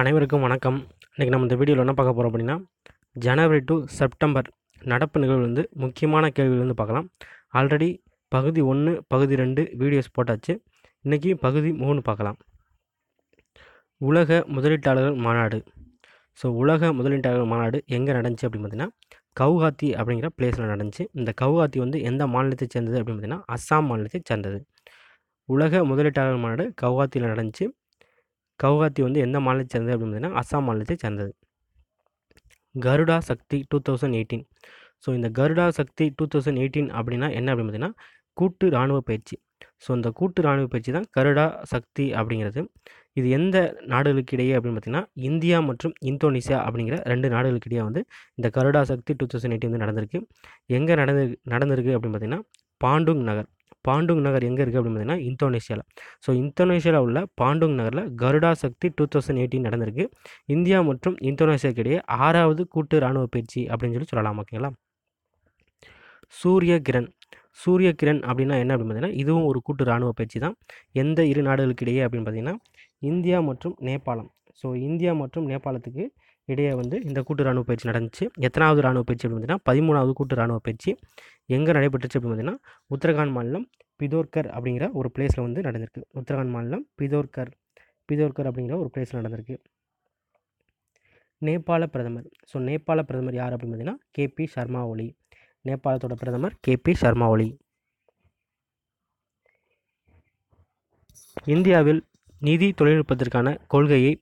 அனைவருக்கும் வணக்கம் இன்றைக்கி நம்ம இந்த வீடியோவில் என்ன பார்க்க போகிறோம் அப்படின்னா ஜனவரி டு செப்டம்பர் நடப்பு நிகழ்வு வந்து முக்கியமான கேள்விகள் வந்து பார்க்கலாம் ஆல்ரெடி பகுதி ஒன்று பகுதி ரெண்டு வீடியோஸ் போட்டாச்சு இன்றைக்கி பகுதி மூணு பார்க்கலாம் உலக முதலீட்டாளர்கள் மாநாடு ஸோ உலக முதலீட்டாளர்கள் மாநாடு எங்கே நடந்துச்சு அப்படின்னு பார்த்தீங்கன்னா கவுகாத்தி அப்படிங்கிற பிளேஸில் நடந்துச்சு இந்த கவுகாத்தி வந்து எந்த மாநிலத்தை சேர்ந்தது அப்படின்னு பார்த்தீங்கன்னா அஸ்ஸாம் மாநிலத்தை சேர்ந்தது உலக முதலீட்டாளர் மாநாடு கவுகாத்தியில் நடந்துச்சு கவுகாத்தி வந்து எந்த மாநிலத்தை சேர்ந்தது அப்படின்னு பார்த்தீங்கன்னா அஸ்ஸாம் மாநிலத்தை சேர்ந்தது Garuda Shakti two thousand eighteen so இந்த Garuda Shakti two thousand eighteen அப்படின்னா என்ன அப்படின்னு பார்த்தீங்கன்னா கூட்டு இராணுவ பயிற்சி ஸோ இந்த கூட்டு இராணுவ பயிற்சி தான் கருடா சக்தி அப்படிங்கிறது இது எந்த நாடுகளுக்கு இடையே அப்படின்னு பார்த்தீங்கன்னா இந்தியா மற்றும் இந்தோனேசியா அப்படிங்கிற ரெண்டு நாடுகளுக்கு இடையே வந்து இந்த Garuda Shakti two thousand eighteen வந்து நடந்திருக்கு எங்கே நடந்து நடந்திருக்கு அப்படின்னு பார்த்தீங்கன்னா பாண்டுங் நகர் பாண்டுங் நகர் எங்கே இருக்குது அப்படின்னு பார்த்தீங்கன்னா இந்தோனேஷியாவில் ஸோ இந்தோனேஷியாவில் உள்ள பாண்டுங் நகரில் Garuda Shakti two thousand eighteen நடந்திருக்கு இந்தியா மற்றும் இந்தோனேஷியாக்கு இடையே ஆறாவது கூட்டு இராணுவ பயிற்சி அப்படின்னு சொல்லி சொல்லலாம் ஓகேங்களா சூரிய கிரண் சூரிய கிரண் அப்படின்னா என்ன அப்படின்னு பார்த்தீங்கன்னா இதுவும் ஒரு கூட்டு இராணுவ பயிற்சி தான் எந்த இரு நாடுகளுக்கு இடையே அப்படின்னு பார்த்தீங்கன்னா இந்தியா மற்றும் நேபாளம் ஸோ இந்தியா மற்றும் நேபாளத்துக்கு இடையே வந்து இந்த கூட்டு ராணுவ பயிற்சி நடந்துச்சு எத்தனாவது ராணுவ பயிற்சி அப்படின்னு பார்த்தீங்கன்னா பதிமூணாவது கூட்டு ராணுவ பயிற்சி எங்கே நடைபெற்றுச்சு அப்படின்னு பார்த்தீங்கன்னா உத்தரகாண்ட் மாநிலம் பிதோர்கர் அப்படிங்கிற ஒரு பிளேஸில் வந்து நடந்திருக்கு உத்தரகாண்ட் மாநிலம் பிதோர்கர் பிதோர்கர் அப்படிங்கிற ஒரு பிளேஸில் நடந்திருக்கு நேபாள பிரதமர் ஸோ நேபாள பிரதமர் யார் அப்படின்னு பார்த்தீங்கன்னா கேபி சர்மா ஒலி நேபாளத்தோட பிரதமர் கேபி சர்மா ஒலி இந்தியாவில் நிதி தொழில்நுட்பத்திற்கான கொள்கையை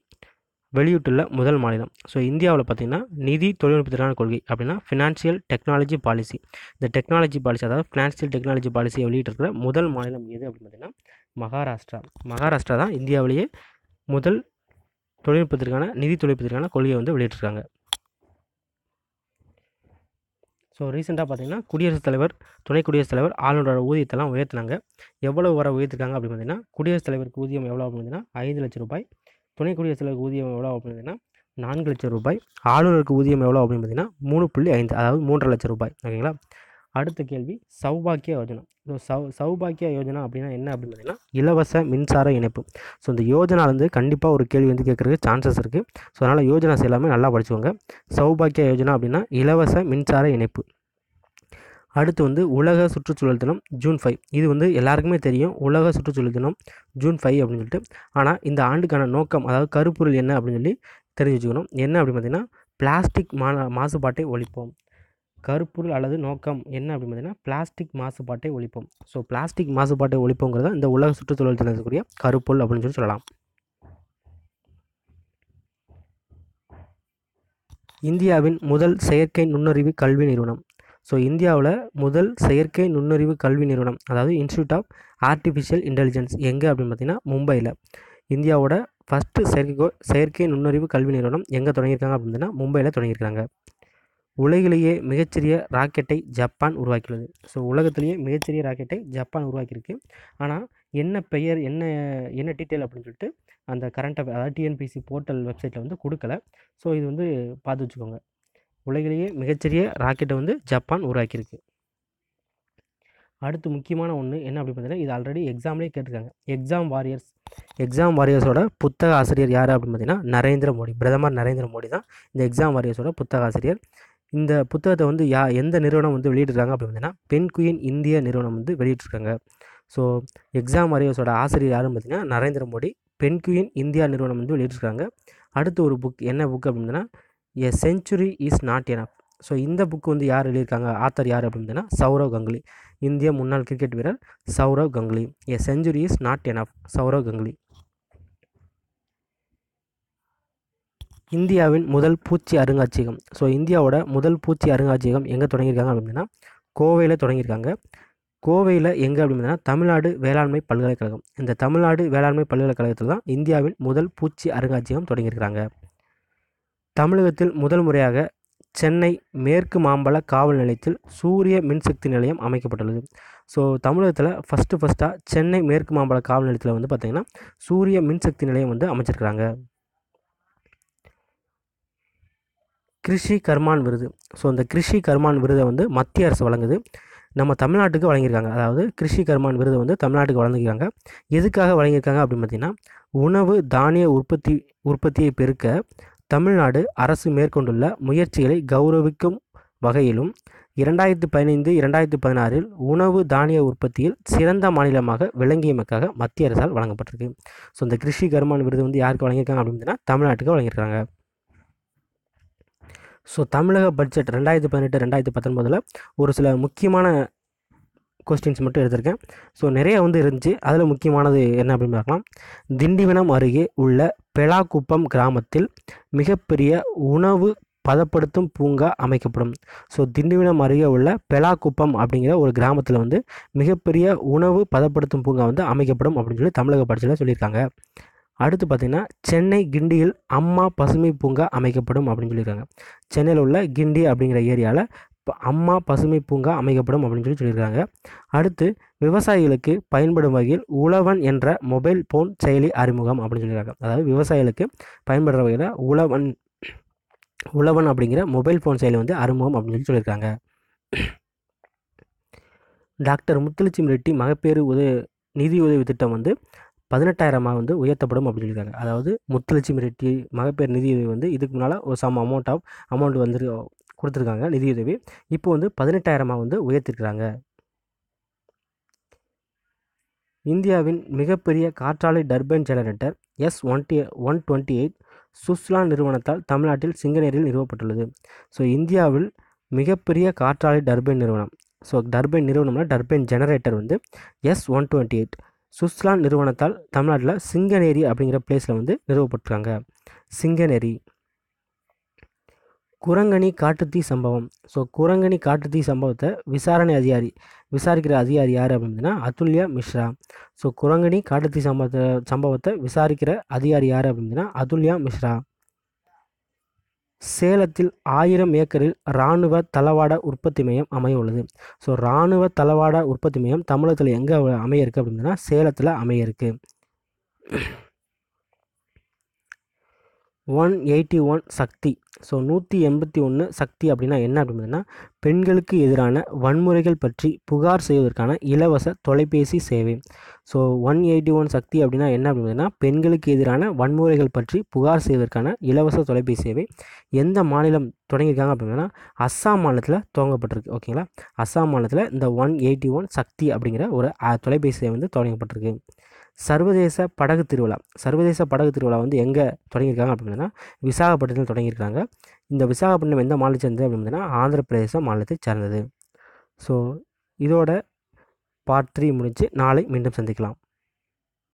வெளியிட்டுள்ள முதல் மாநிலம் ஸோ இந்தியாவில் பார்த்திங்கன்னா நிதி தொழில்நுட்பத்திற்கான கொள்கை அப்படின்னா ஃபினான்ஷியல் டெக்னாலஜி பாலிசி இந்த டெக்னாலஜி பாலிசி அதாவது ஃபினான்ஷியல் டெக்னாலஜி பாலிசியை இருக்கிற முதல் மாநிலம் எது அப்படின்னு பார்த்திங்கன்னா மகாராஷ்டிரா மகாராஷ்டிரா தான் இந்தியாவிலேயே முதல் தொழில்நுட்பத்திற்கான நிதி தொழில்நுட்பத்திற்கான கொள்கையை வந்து வெளியிட்டிருக்காங்க ஸோ ரீசெண்டாக பார்த்திங்கன்னா குடியரசுத் தலைவர் துணை குடியரசுத் தலைவர் ஆளுநரோட ஊதியத்தெல்லாம் உயர்த்தினாங்க எவ்வளோ வர உயர்த்திருக்காங்க அப்படின்னு பார்த்திங்கன்னா குடியரசுத் தலைவருக்கு ஊதியம் எவ்வளோ அப்படின்னு பார்த்திங்கன்னா ஐந்து லட்சம் ரூபாய் துணை குடியரசுக்கு ஊதியம் எவ்வளோ அப்படின்னா நான்கு லட்சம் ரூபாய் ஆளுநருக்கு ஊதியம் எவ்வளோ அப்படின்னு பார்த்தீங்கன்னா மூணு புள்ளி ஐந்து அதாவது மூன்றரை லட்சம் ரூபாய் ஓகேங்களா அடுத்த கேள்வி சௌபாக்கிய யோஜனா ஸோ சௌ சௌபாக்கிய யோஜனா அப்படின்னா என்ன அப்படின்னு பார்த்தீங்கன்னா இலவச மின்சார இணைப்பு ஸோ இந்த யோஜனா வந்து கண்டிப்பாக ஒரு கேள்வி வந்து கேட்குறதுக்கு சான்சஸ் இருக்குது ஸோ அதனால் யோஜனாஸ் எல்லாமே நல்லா படிச்சுக்கோங்க சௌபாக்கிய யோஜனா அப்படின்னா இலவச மின்சார இணைப்பு அடுத்து வந்து உலக சுற்றுச்சூழல் தினம் ஜூன் ஃபைவ் இது வந்து எல்லாருக்குமே தெரியும் உலக சுற்றுச்சூழல் தினம் ஜூன் ஃபைவ் அப்படின்னு சொல்லிட்டு ஆனால் இந்த ஆண்டுக்கான நோக்கம் அதாவது கருப்பொருள் என்ன அப்படின்னு சொல்லி தெரிஞ்சு வச்சுக்கணும் என்ன அப்படின்னு பார்த்தீங்கன்னா பிளாஸ்டிக் மா மாசுபாட்டை ஒழிப்போம் கருப்பொருள் அல்லது நோக்கம் என்ன அப்படின்னு பார்த்தீங்கன்னா பிளாஸ்டிக் மாசுபாட்டை ஒழிப்போம் ஸோ பிளாஸ்டிக் மாசுபாட்டை ஒழிப்போங்கிறத இந்த உலக சுற்றுச்சூழல் தினத்துக்குரிய கருப்பொருள் அப்படின்னு சொல்லி சொல்லலாம் இந்தியாவின் முதல் செயற்கை நுண்ணறிவு கல்வி நிறுவனம் ஸோ இந்தியாவில் முதல் செயற்கை நுண்ணறிவு கல்வி நிறுவனம் அதாவது இன்ஸ்டியூட் ஆஃப் ஆர்டிஃபிஷியல் இன்டெலிஜென்ஸ் எங்கே அப்படின்னு பார்த்தீங்கன்னா மும்பையில் இந்தியாவோட ஃபஸ்ட்டு செயற்கைக்கோள் செயற்கை நுண்ணறிவு கல்வி நிறுவனம் எங்கே தொடங்கியிருக்காங்க அப்படின்னா மும்பையில் தொடங்கியிருக்காங்க உலகிலேயே மிகச்சிறிய ராக்கெட்டை ஜப்பான் உருவாக்கியுள்ளது ஸோ உலகத்திலேயே மிகச்சிறிய ராக்கெட்டை ஜப்பான் உருவாக்கியிருக்கு ஆனால் என்ன பெயர் என்ன என்ன டீட்டெயில் அப்படின்னு சொல்லிட்டு அந்த கரண்ட் அஃபேர் அதாவது டிஎன்பிசி போர்ட்டல் வெப்சைட்டில் வந்து கொடுக்கல ஸோ இது வந்து பார்த்து வச்சுக்கோங்க உலகிலேயே மிகச்சிறிய ராக்கெட்டை வந்து ஜப்பான் உருவாக்கியிருக்கு அடுத்து முக்கியமான ஒன்று என்ன அப்படி பார்த்தீங்கன்னா இது ஆல்ரெடி எக்ஸாம்லேயே கேட்டிருக்காங்க எக்ஸாம் வாரியர்ஸ் எக்ஸாம் வாரியர்ஸோட புத்தக ஆசிரியர் யார் அப்படின்னு பார்த்தீங்கன்னா நரேந்திர மோடி பிரதமர் நரேந்திர மோடி தான் இந்த எக்ஸாம் வாரியர்ஸோட புத்தக ஆசிரியர் இந்த புத்தகத்தை வந்து யா எந்த நிறுவனம் வந்து வெளியிட்டிருக்காங்க அப்படின்னு பார்த்தீங்கன்னா பெண் குயின் இந்திய நிறுவனம் வந்து வெளியிட்டிருக்காங்க ஸோ எக்ஸாம் வாரியர்ஸோட ஆசிரியர் யாருன்னு பார்த்தீங்கன்னா நரேந்திர மோடி பெண் குயின் இந்தியா நிறுவனம் வந்து வெளியிட்டிருக்காங்க அடுத்து ஒரு புக் என்ன புக் அப்படின்னா a century is not enough so இந்த புக்கு வந்து யார் எழுதியிருக்காங்க ஆத்தர் யார் அப்படின்னா சௌரவ் கங்குலி இந்திய முன்னாள் கிரிக்கெட் வீரர் Sourav Ganguly a century is not enough Sourav Ganguly இந்தியாவின் முதல் பூச்சி அருங்காட்சியகம் ஸோ இந்தியாவோட முதல் பூச்சி அருங்காட்சியகம் எங்கே தொடங்கியிருக்காங்க அப்படின்னா கோவையில் தொடங்கியிருக்காங்க கோவையில் எங்கே அப்படின்னா தமிழ்நாடு வேளாண்மை பல்கலைக்கழகம் இந்த தமிழ்நாடு வேளாண்மை பல்கலைக்கழகத்தில் தான் இந்தியாவின் முதல் பூச்சி அருங்காட்சியகம் தொடங்கியிருக்கிறாங்க தமிழகத்தில் முதல் முறையாக சென்னை மேற்கு மாம்பழ காவல் நிலையத்தில் சூரிய மின்சக்தி நிலையம் அமைக்கப்பட்டுள்ளது ஸோ தமிழகத்தில் ஃபஸ்ட்டு ஃபஸ்ட்டாக சென்னை மேற்கு மாம்பழ காவல் நிலையத்தில் வந்து பார்த்திங்கன்னா சூரிய மின்சக்தி நிலையம் வந்து அமைச்சிருக்கிறாங்க கிருஷி கர்மான் விருது ஸோ அந்த கிருஷி கர்மான் விருதை வந்து மத்திய அரசு வழங்குது நம்ம தமிழ்நாட்டுக்கு வழங்கியிருக்காங்க அதாவது கிருஷி கர்மான் விருது வந்து தமிழ்நாட்டுக்கு வழங்கியிருக்காங்க எதுக்காக வழங்கியிருக்காங்க அப்படின்னு பார்த்திங்கன்னா உணவு தானிய உற்பத்தி உற்பத்தியை பெருக்க தமிழ்நாடு அரசு மேற்கொண்டுள்ள முயற்சிகளை கௌரவிக்கும் வகையிலும் இரண்டாயிரத்து பதினைந்து இரண்டாயிரத்து பதினாறில் உணவு தானிய உற்பத்தியில் சிறந்த மாநிலமாக விளங்கியமைக்காக மத்திய அரசால் வழங்கப்பட்டிருக்கு ஸோ இந்த கிருஷி கர்மான் விருது வந்து யாருக்கு வழங்கியிருக்காங்க அப்படின்னா தமிழ்நாட்டுக்கு வழங்கியிருக்காங்க ஸோ தமிழக பட்ஜெட் ரெண்டாயிரத்து பதினெட்டு ரெண்டாயிரத்து பத்தொன்பதில் ஒரு சில முக்கியமான கொஸ்டின்ஸ் மட்டும் எடுத்திருக்கேன் ஸோ நிறைய வந்து இருந்துச்சு அதில் முக்கியமானது என்ன அப்படின்னு பார்க்கலாம் திண்டிவனம் அருகே உள்ள பெலாக்குப்பம் கிராமத்தில் மிகப்பெரிய உணவு பதப்படுத்தும் பூங்கா அமைக்கப்படும் ஸோ திண்டிவனம் அருகே உள்ள பெலாக்குப்பம் அப்படிங்கிற ஒரு கிராமத்தில் வந்து மிகப்பெரிய உணவு பதப்படுத்தும் பூங்கா வந்து அமைக்கப்படும் அப்படின்னு சொல்லி தமிழக பட்சியில் சொல்லியிருக்காங்க அடுத்து பார்த்திங்கன்னா சென்னை கிண்டியில் அம்மா பசுமை பூங்கா அமைக்கப்படும் அப்படின்னு சொல்லியிருக்காங்க சென்னையில் உள்ள கிண்டி அப்படிங்கிற ஏரியாவில் அம்மா பசுமை பூங்கா அமைக்கப்படும் அப்படின்னு சொல்லி சொல்லியிருக்காங்க அடுத்து விவசாயிகளுக்கு பயன்படும் வகையில் உழவன் என்ற மொபைல் ஃபோன் செயலி அறிமுகம் அப்படின்னு சொல்லியிருக்காங்க அதாவது விவசாயிகளுக்கு பயன்படுற வகையில் உழவன் உழவன் அப்படிங்கிற மொபைல் ஃபோன் செயலி வந்து அறிமுகம் அப்படின்னு சொல்லி சொல்லியிருக்காங்க டாக்டர் முத்துலட்சுமி ரெட்டி மகப்பேறு உதவி நிதி உதவி திட்டம் வந்து பதினெட்டாயிரமாக வந்து உயர்த்தப்படும் அப்படின்னு சொல்லியிருக்காங்க அதாவது முத்துலட்சுமி ரெட்டி மகப்பேறு நிதி வந்து இதுக்கு முன்னால் ஒரு சம் அமௌண்ட் ஆஃப் அமௌண்ட் வந்து கொடுத்துருக்காங்க நிதியுதவி இப்போ வந்து பதினெட்டாயிரமாக வந்து உயர்த்திருக்கிறாங்க இந்தியாவின் மிகப்பெரிய காற்றாலை turbine generator S one one twenty eight Suzlon நிறுவனத்தால் தமிழ்நாட்டில் சிங்கநேரில் நிறுவப்பட்டுள்ளது ஸோ இந்தியாவில் மிகப்பெரிய காற்றாலை டர்பைன் நிறுவனம் ஸோ டர்பைன் நிறுவனம்னா டர்பைன் ஜெனரேட்டர் வந்து S one twenty eight Suzlon நிறுவனத்தால் தமிழ்நாட்டில் சிங்கநேரி அப்படிங்கிற பிளேஸில் வந்து நிறுவப்பட்டிருக்காங்க சிங்கநேரி குரங்கணி காட்டுத்தீ சம்பவம் ஸோ குரங்கணி காட்டுத்தீ சம்பவத்தை விசாரணை அதிகாரி விசாரிக்கிற அதிகாரி யார் அப்படின்னா அதுல்யா மிஸ்ரா ஸோ குரங்கணி காட்டுத்தீ சம்பவத்தை சம்பவத்தை விசாரிக்கிற அதிகாரி யார் அப்படின்னா அதுல்யா மிஸ்ரா சேலத்தில் ஆயிரம் ஏக்கரில் இராணுவ தளவாட உற்பத்தி மையம் அமைய உள்ளது ஸோ இராணுவ தளவாட உற்பத்தி மையம் தமிழகத்தில் எங்கே அமைய இருக்குது அப்படின்னா சேலத்தில் அமைய இருக்குது one eighty one Shakti so நூற்றி எண்பத்தி ஒன்று சக்தி அப்படின்னா என்ன அப்படின்னா பெண்களுக்கு எதிரான வன்முறைகள் பற்றி புகார் செய்வதற்கான இலவச தொலைபேசி சேவை so one eighty one Shakti அப்படின்னா என்ன அப்படின்னா பெண்களுக்கு எதிரான வன்முறைகள் பற்றி புகார் செய்வதற்கான இலவச தொலைபேசி சேவை எந்த மாநிலம் தொடங்கியிருக்காங்க அப்படின்னா அஸ்ஸாம் மாநிலத்தில் துவங்கப்பட்டிருக்கு ஓகேங்களா அஸ்ஸாம் மாநிலத்தில் இந்த ஒன் எயிட்டி ஒன் சக்தி அப்படிங்கிற ஒரு தொலைபேசி சேவை வந்து தொடங்கப்பட்டிருக்கு சர்வதேச படகு திருவிழா சர்வதேச படகு திருவிழா வந்து எங்கே தொடங்கியிருக்காங்க அப்படின்னா விசாகப்பட்டினத்தில் தொடங்கியிருக்காங்க இந்த விசாகப்பட்டினம் எந்த மாநிலத்தை சேர்ந்தது அப்படின்னா ஆந்திர பிரதேச மாநிலத்தை சேர்ந்தது ஸோ இதோட பார்ட் த்ரீ முடிஞ்சு நாளை மீண்டும் சந்திக்கலாம்